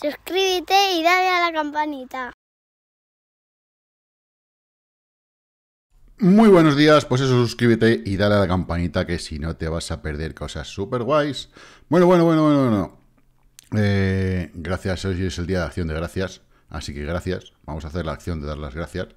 Suscríbete y dale a la campanita. Muy buenos días, pues eso, suscríbete y dale a la campanita que si no te vas a perder cosas super guays. Bueno, bueno, bueno, bueno, bueno. Eh, gracias, hoy es el día de acción de gracias, así que gracias. Vamos a hacer la acción de dar las gracias.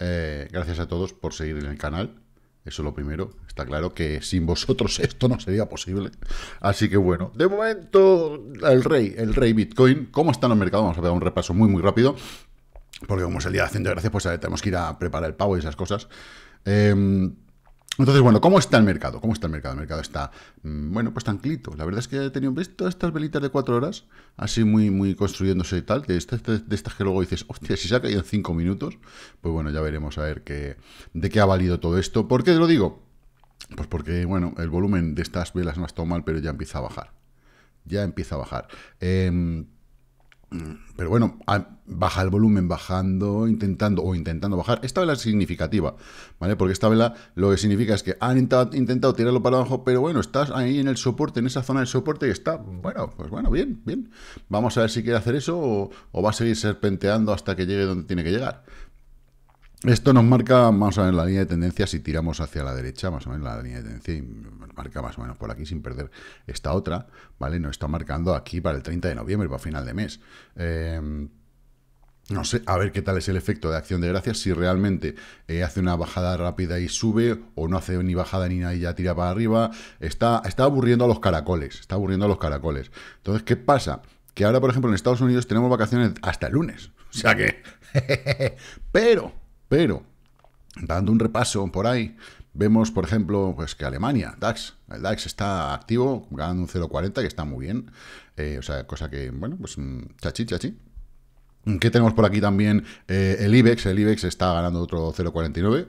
Eh, gracias a todos por seguir en el canal. Eso es lo primero. Está claro que sin vosotros esto no sería posible. Así que bueno, de momento el rey, el rey Bitcoin. ¿Cómo están los mercados? Vamos a ver un repaso muy, muy rápido. Porque como es el día de de gracias, pues eh, tenemos que ir a preparar el pavo y esas cosas. Em, entonces, bueno, ¿cómo está el mercado? ¿Cómo está el mercado? El mercado está, mm, bueno, pues tranquilito. La verdad es que he tenido, ¿ves todas estas velitas de cuatro horas? Así muy, muy construyéndose y tal, este, este, de estas, que luego dices, hostia, si se ha caído en cinco minutos, pues bueno, ya veremos a ver qué, de qué ha valido todo esto. ¿Por qué te lo digo? Pues porque, bueno, el volumen de estas velas no ha estado mal, pero ya empieza a bajar. Ya empieza a bajar. Em, Mm, pero bueno, baja el volumen bajando, intentando o intentando bajar. Esta vela es significativa, ¿vale? Porque esta vela lo que significa es que han intentado tirarlo para abajo, pero bueno, estás ahí en el soporte, en esa zona del soporte y está, bueno, pues bueno, bien, bien. Vamos a ver si quiere hacer eso o, o va a seguir serpenteando hasta que llegue donde tiene que llegar. Esto nos marca más o menos la línea de tendencia si tiramos hacia la derecha, más o menos la línea de tendencia, y marca más o menos por aquí sin perder esta otra, ¿vale? Nos está marcando aquí para el 30 de noviembre, para final de mes. Em, no sé, a ver qué tal es el efecto de acción de gracias, si realmente eh, hace una bajada rápida y sube, o no hace ni bajada ni nada y ya tira para arriba. Está, está aburriendo a los caracoles, está aburriendo a los caracoles. Entonces, ¿qué pasa? Que ahora, por ejemplo, en Estados Unidos tenemos vacaciones hasta el lunes. O sea que... Pero pero, dando un repaso por ahí, vemos, por ejemplo, pues que Alemania, DAX, el DAX está activo, ganando un 0,40, que está muy bien. Eh, o sea, cosa que, bueno, pues mm, chachi, chachi. ¿Qué tenemos por aquí también? Eh, el IBEX, el IBEX está ganando otro 0,49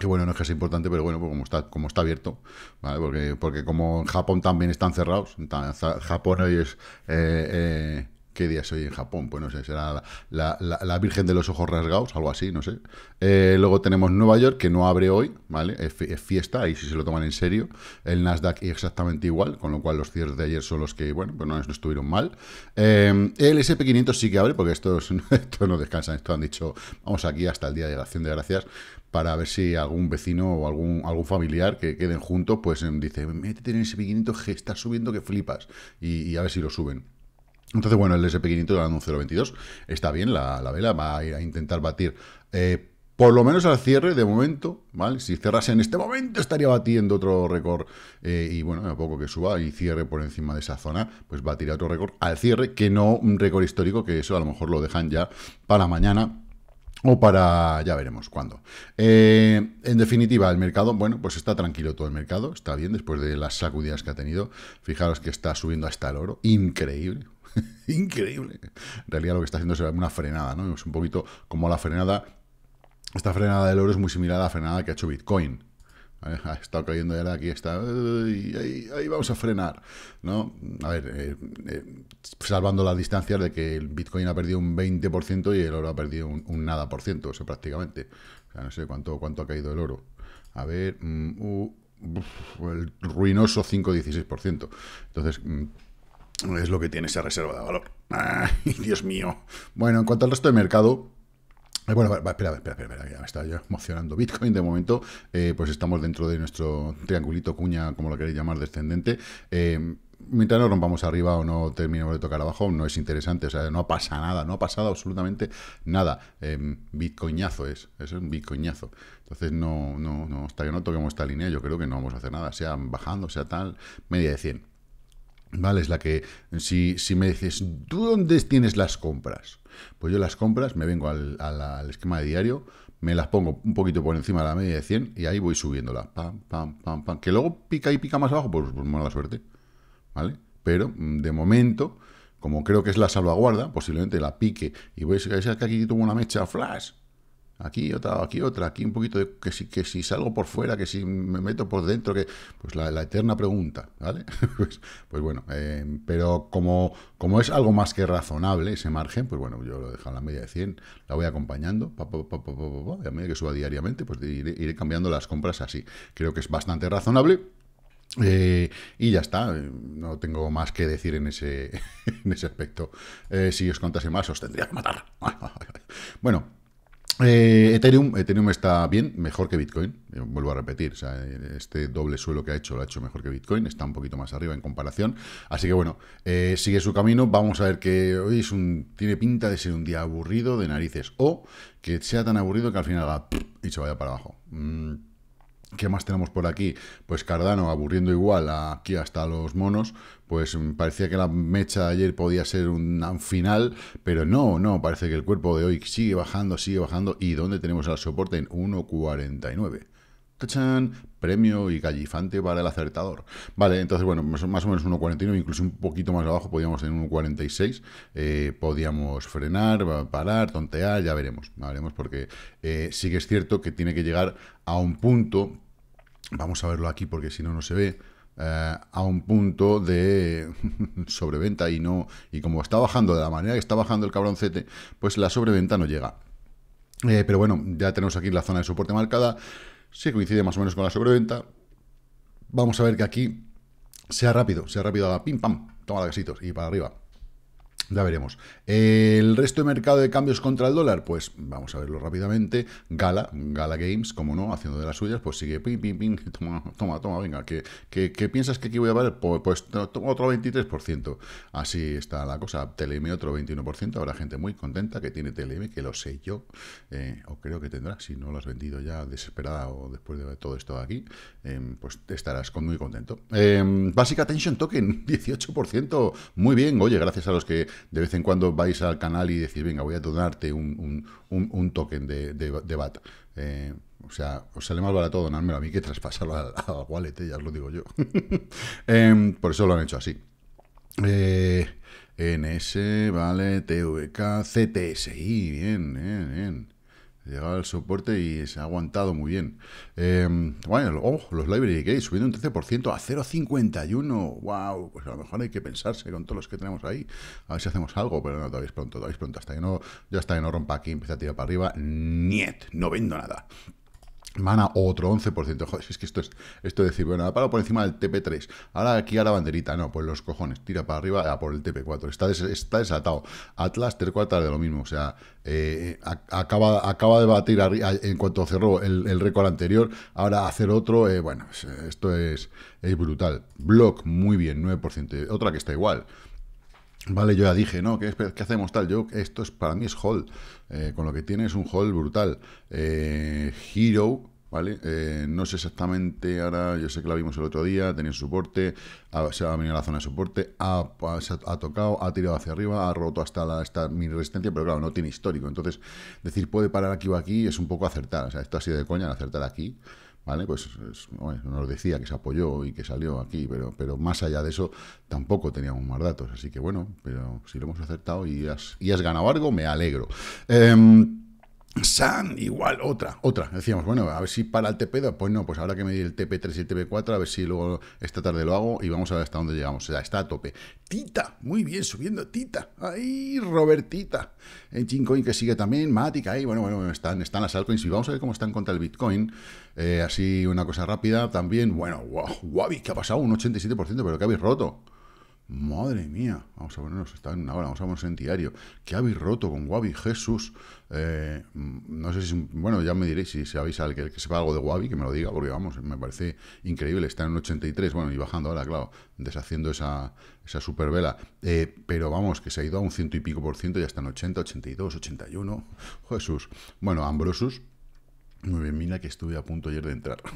que bueno, no es que sea importante, pero bueno, pues como está, como está abierto, ¿vale? Porque, porque como en Japón también están cerrados, Japón hoy es eh, ¿Qué día es hoy en Japón? Pues no sé, será la, Virgen de los Ojos Rasgados, algo así, no sé. Eh, luego tenemos Nueva York, que no abre hoy, ¿vale? Es, fiesta, ahí si se lo toman en serio. El Nasdaq exactamente igual, con lo cual los cierres de ayer son los que, bueno, pues no, estuvieron mal. Eh, el SP500 sí que abre, porque estos, esto no descansan, esto han dicho, vamos aquí hasta el día de la acción de gracias, para ver si algún vecino o algún, algún familiar que queden juntos, pues em, dice, métete en ese 500 que está subiendo que flipas, y a ver si lo suben. Entonces, bueno, el SP500 ganando un 0,22. Está bien la, vela, va a, intentar batir eh, por lo menos al cierre de momento, ¿vale? Si cerrase en este momento estaría batiendo otro récord eh, y bueno, a poco que suba y cierre por encima de esa zona, pues batirá otro récord al cierre, que no un récord histórico, que eso a lo mejor lo dejan ya para mañana. O para, ya veremos cuándo. Eh, en definitiva, el mercado, bueno, pues está tranquilo todo el mercado, está bien después de las sacudidas que ha tenido. Fijaros que está subiendo hasta el oro, increíble, Increíble. En realidad lo que está haciendo es una frenada, ¿no? Es un poquito como la frenada... Esta frenada del oro es muy similar a la frenada que ha hecho Bitcoin. Ha estado cayendo ya aquí, está... Y ahí, vamos a frenar, ¿no? A ver, eh, eh, salvando las distancias de que el Bitcoin ha perdido un 20% y el oro ha perdido un, nada por ciento, o sea, prácticamente. O sea, no sé cuánto, cuánto ha caído el oro. A ver, mm, el ruinoso 5-16%. Entonces... Mm, es lo que tiene esa reserva de valor. ¡Ay, Dios mío! Bueno, en cuanto al resto del mercado, eh, bueno, espera, espera, espera, me está ya emocionando. Bitcoin, de momento, eh, pues estamos dentro de nuestro triangulito cuña, como lo queréis llamar, descendente. Eh, mientras no rompamos arriba o no terminemos de tocar abajo, no es interesante, o sea, no pasa nada, no ha pasado absolutamente nada. Eh, bitcoinazo es, es un bitcoinazo. Entonces, no, hasta que no toquemos esta línea, yo creo que no vamos a hacer nada, sea bajando, sea tal, media de 100. ¿Vale? Es la que, si, si me dices, dónde tienes las compras? Pues yo las compras, me vengo al, esquema de diario, me las pongo un poquito por encima de la media de 100 y ahí voy subiéndola. Pam, pam, pam, pam. Que luego pica y pica más abajo, pues, pues mala suerte. ¿Vale? Pero mm, de momento, como creo que es la salvaguarda, posiblemente la pique y voy a que aquí tengo una mecha flash Aquí otra, aquí otra, aquí un poquito de que si, que si salgo por fuera, que si me meto por dentro, que pues la, eterna pregunta, ¿vale? pues, pues, bueno, eh, pero como, como es algo más que razonable ese margen, pues bueno, yo lo dejo en la media de 100, la voy acompañando, y a medida que suba diariamente, pues iré, cambiando las compras así. Creo que es bastante razonable, eh, y ya está, eh, no tengo más que decir en ese, en ese aspecto. si os contase más, os tendría que matar. Bueno, eh, Ethereum, está bien, mejor que Bitcoin, eh, vuelvo a repetir, este doble suelo que ha hecho lo ha hecho mejor que Bitcoin, está un poquito más arriba en comparación, así que bueno, eh, sigue su camino, vamos a ver que hoy es un, tiene pinta de ser un día aburrido de narices, o que sea tan aburrido que al final haga y se vaya para abajo. Mm. ¿Qué más tenemos por aquí? Pues Cardano aburriendo igual aquí hasta los monos, pues parecía que la mecha de ayer podía ser un, final, pero no, no, parece que el cuerpo de hoy sigue bajando, sigue bajando, y ¿dónde tenemos el soporte? En 1.49. ¡Tachán! premio y gallifante para el acertador. Vale, entonces, bueno, más, o menos 1.49 incluso un poquito más abajo, podíamos tener 1.46, eh, podíamos frenar, parar, tontear, ya veremos, ya veremos, porque eh, sí que es cierto que tiene que llegar a un punto, vamos a verlo aquí porque si no, no se ve, eh, a un punto de sobreventa y no, y como está bajando de la manera que está bajando el cabroncete, pues la sobreventa no llega. Eh, pero bueno, ya tenemos aquí la zona de soporte marcada. Si coincide más o menos con la sobreventa. Vamos a ver que aquí sea rápido, sea rápido, a pim, pam, toma las casitos y para arriba la veremos. El resto de mercado de cambios contra el dólar, pues vamos a verlo rápidamente. Gala, Gala Games, como no, haciendo de las suyas, pues sigue ping, pim, ping, toma, toma, toma, venga, ¿qué piensas que aquí voy a valer? Pues, pues otro 23%. Así está la cosa. TLM otro 21%. Habrá gente muy contenta que tiene TLM, que lo sé yo, eh, o creo que tendrá, si no lo has vendido ya desesperada o después de todo esto de aquí, pues pues estarás con muy contento. Eh, Básica Tension Token, 18%. Muy bien, oye, gracias a los que de vez en cuando vais al canal y decís, venga, voy a donarte un, token de, de, BAT. Eh, o sea, os sale más barato donármelo a mí que traspasarlo al, wallet, eh, ya os lo digo yo. Em, por eso lo han hecho así. Eh, NS, vale, TVK, CTSI, bien, bien, bien. Llegaba el soporte y se ha aguantado muy bien. Em, bueno, ojo, los library gates subiendo un 13% a 0,51. ¡Wow! Pues a lo mejor hay que pensarse con todos los que tenemos ahí. A ver si hacemos algo, pero no, todavía es pronto, todavía pronto. Hasta que no, ya hasta que no rompa aquí, empieza a tirar para arriba. ¡Niet! No vendo nada. Mana otro 11%. Joder, es que esto es esto decir, bueno, para por encima del TP3. Ahora aquí a la banderita. No, pues los cojones. Tira para arriba a por el TP4. Está, está desatado. Atlas, Tercuata de lo mismo. O sea, eh, eh, acaba, acaba de batir en cuanto cerró el, récord anterior. Ahora hacer otro. Eh, bueno, pues, esto es, es brutal. Block, muy bien, 9%. Otra que está igual. Vale, yo ya dije, ¿no? ¿Qué, qué hacemos tal? Yo, esto es para mí es hold eh, con lo que tiene es un hall brutal. Eh, Hero, ¿vale? Eh, no sé exactamente ahora, yo sé que la vimos el otro día, tenía soporte, se se a venir a la zona de soporte, ha, tocado, ha tirado hacia arriba, ha roto hasta la, esta mi resistencia, pero claro, no tiene histórico. Entonces, decir puede parar aquí o aquí es un poco acertar. O sea, esto ha sido de coña, acertar aquí. ¿vale? Pues nos decía que se apoyó y que salió aquí, pero, pero más allá de eso tampoco teníamos más datos. Así que bueno, pero si lo hemos acertado y has, y ganado algo, me alegro. Em, SAN igual, otra, otra. Decíamos, bueno, a ver si para el TP, pues no, pues ahora que me di el TP3 y el TP4, a ver si luego esta tarde lo hago y vamos a ver hasta dónde llegamos. O sea, está a tope. Tita, muy bien, subiendo Tita. Ahí, Robertita. En Chincoin que sigue también, Matic ahí, bueno, bueno, están, están las altcoins y vamos a ver cómo están contra el Bitcoin. Eh, así, una cosa rápida también. Bueno, wow, ¿qué ha pasado? Un 87%, pero que habéis roto. Madre mía, vamos a ponernos, en una hora, vamos a ponernos en diario. ¿Qué habéis roto con Guavi Jesús. Eh, mm, no sé si, bueno, ya me diréis si sabéis al que, que, sepa algo de Guavi que me lo diga, porque vamos, me parece increíble. Está en 83, bueno, y bajando ahora, claro, deshaciendo esa, esa supervela. Eh, pero vamos, que se ha ido a un ciento y pico por ciento, ya está en 80, 82, 81. Jesús. Bueno, Ambrosus. Muy bien, mira que estuve a punto ayer de entrar.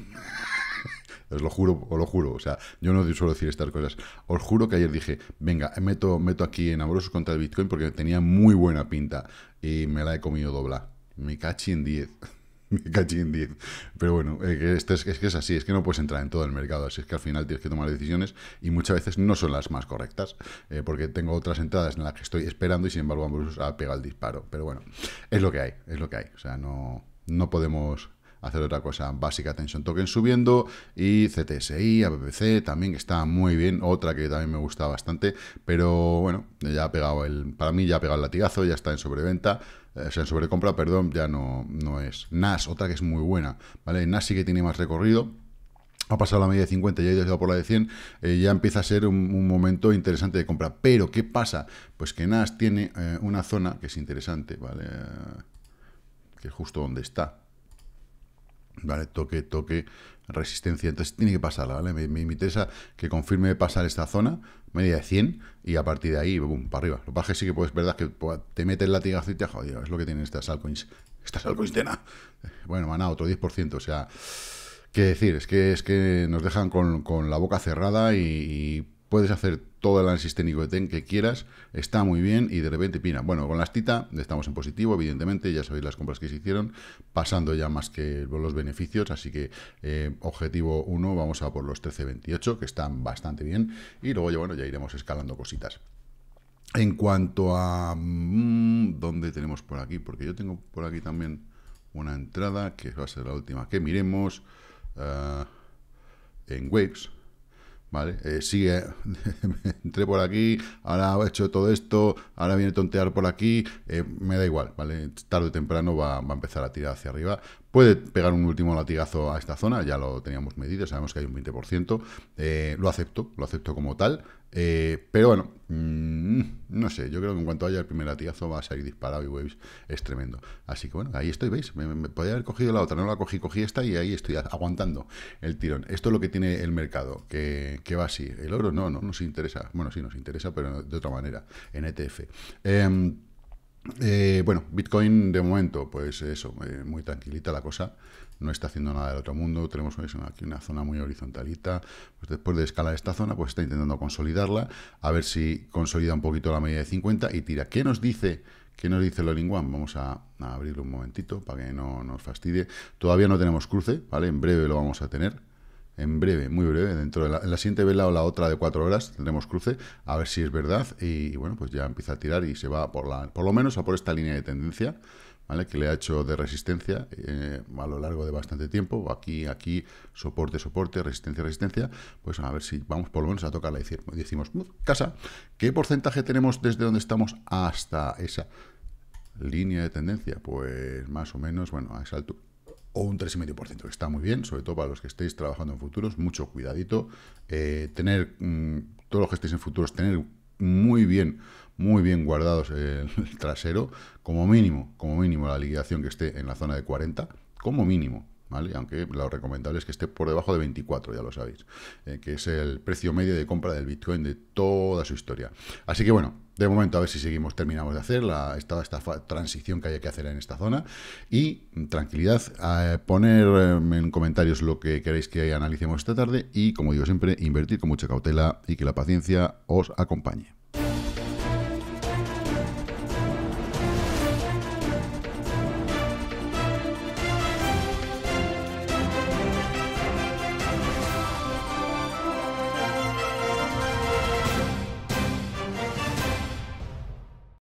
Os lo juro, os lo juro. O sea, yo no suelo decir estas cosas. Os juro que ayer dije, venga, meto, meto aquí en Amorosos contra el Bitcoin porque tenía muy buena pinta y me la he comido dobla. Me cachi en 10. Me cachi en 10. Pero bueno, eh, es, que es así, es que no puedes entrar en todo el mercado, así es que al final tienes que tomar decisiones y muchas veces no son las más correctas, eh, porque tengo otras entradas en las que estoy esperando y sin embargo vamos ha pegado el disparo. Pero bueno, es lo que hay, es lo que hay. O sea, no, no podemos hacer otra cosa básica, Tension Token subiendo y CTSI, APPC también está muy bien, otra que también me gusta bastante, pero bueno, ya ha pegado el, para mí ya ha pegado el latigazo, ya está en sobreventa, eh, o sea, en sobrecompra, perdón, ya no, no es. NAS, otra que es muy buena, ¿vale? NAS sí que tiene más recorrido, ha pasado la media de 50 y ha ido por la de 100, eh, ya empieza a ser un, momento interesante de compra. Pero, ¿qué pasa? Pues que NAS tiene eh, una zona que es interesante, ¿vale? Que es justo donde está, ¿vale? Toque, toque, resistencia. Entonces tiene que pasarla, ¿vale? Me, interesa que confirme pasar esta zona, media de 100, y a partir de ahí, boom, para arriba. Lo que sí que puedes, verdad, que pues, te metes el latigazo y te jodido. Es lo que tienen estas altcoins. Estas altcoins de nada. Bueno, maná, otro 10%, o sea... Qué decir, es que, es que nos dejan con, la boca cerrada y Puedes hacer todo el análisis técnico de TEN que quieras, está muy bien y de repente pina. Bueno, con las TITA estamos en positivo, evidentemente, ya sabéis las compras que se hicieron, pasando ya más que los beneficios, así que eh, objetivo 1 vamos a por los 13.28, que están bastante bien, y luego ya, bueno, ya iremos escalando cositas. En cuanto a... Mm, ¿Dónde tenemos por aquí? Porque yo tengo por aquí también una entrada, que va a ser la última que miremos, eh, en Waves, ¿vale? Eh, sigue, entré por aquí, ahora he hecho todo esto, ahora viene tontear por aquí, eh, me da igual, ¿vale? Tarde o temprano va, va, a empezar a tirar hacia arriba Puede pegar un último latigazo a esta zona, ya lo teníamos medido, sabemos que hay un 20%. Eh, lo acepto, lo acepto como tal. Eh, pero bueno, mm, no sé, yo creo que en cuanto haya el primer latigazo va a salir disparado y Waves es tremendo. Así que bueno, ahí estoy, ¿veis? Me, podía haber cogido la otra, no la cogí, cogí esta y ahí estoy aguantando el tirón. Esto es lo que tiene el mercado, que, va así. El oro no, no nos interesa. Bueno, sí nos interesa, pero de otra manera, en ETF. Em, eh, bueno, Bitcoin de momento, pues eso, eh, muy tranquilita la cosa, no está haciendo nada del otro mundo, tenemos aquí una zona muy horizontalita, pues después de escalar esta zona, pues está intentando consolidarla, a ver si consolida un poquito la media de 50 y tira. ¿Qué nos dice ¿Qué nos dice el Vamos a, a, abrirlo un momentito para que no nos fastidie. Todavía no tenemos cruce, ¿vale? En breve lo vamos a tener en breve, muy breve, dentro de la, siguiente vela o la otra de cuatro horas tendremos cruce, a ver si es verdad, y, bueno, pues ya empieza a tirar y se va por, la, por lo menos a por esta línea de tendencia, ¿vale? Que le ha hecho de resistencia eh, a lo largo de bastante tiempo, aquí, aquí, soporte, soporte, resistencia, resistencia, pues a ver si vamos por lo menos a tocarla y decimos, casa, ¿qué porcentaje tenemos desde donde estamos hasta esa línea de tendencia? Pues más o menos, bueno, a esa altura, o un 3,5%, que está muy bien, sobre todo para los que estéis trabajando en futuros, mucho cuidadito. Eh, tener, mm, todos los que estéis en futuros, tener muy bien, muy bien guardados el, el trasero, como mínimo, como mínimo la liquidación que esté en la zona de 40, como mínimo, aunque lo recomendable es que esté por debajo de 24, ya lo sabéis, eh, que es el precio medio de compra del Bitcoin de toda su historia. Así que bueno, de momento a ver si seguimos, terminamos de hacer la, esta, transición que haya que hacer en esta zona. Y mm, tranquilidad, eh, poner em, en comentarios lo que queréis que analicemos esta tarde y como digo siempre, invertir con mucha cautela y que la paciencia os acompañe.